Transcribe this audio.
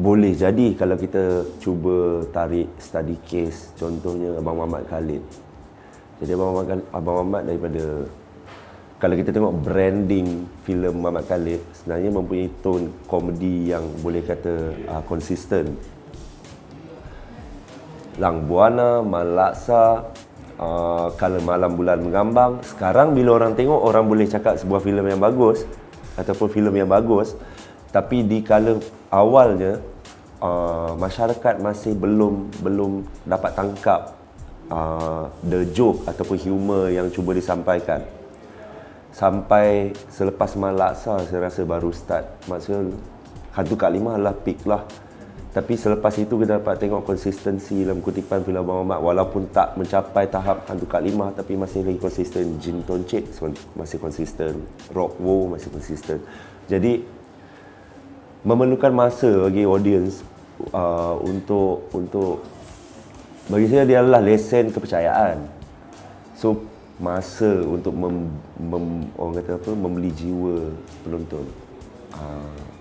boleh jadi kalau kita cuba tarik study case contohnya Abang Mamat Khalid. Jadi Abang Mamat Abang Mamat daripada kalau kita tengok branding filem Mamat Khalid sebenarnya mempunyai tone komedi yang boleh kata uh, ah, konsisten. Lang Buana, Malaksa, uh, Kala Malam Bulan Mengambang. Sekarang bila orang tengok orang boleh cakap sebuah filem yang bagus ataupun filem yang bagus tapi di kala awalnya uh, masyarakat masih belum belum dapat tangkap uh, the joke ataupun humor yang cuba disampaikan sampai selepas malam saya rasa baru start maksudnya hantu kat lima lah peak lah tapi selepas itu kita dapat tengok konsistensi dalam kutipan Pilih Abang Ahmad walaupun tak mencapai tahap hantu kak lima tapi masih lagi konsisten Jin Toncik masih konsisten Rock Woe masih konsisten jadi memerlukan masa bagi audience uh, untuk untuk bagi saya dia adalah lesen kepercayaan. So masa untuk mem, mem orang kata apa membeli jiwa penonton. Uh,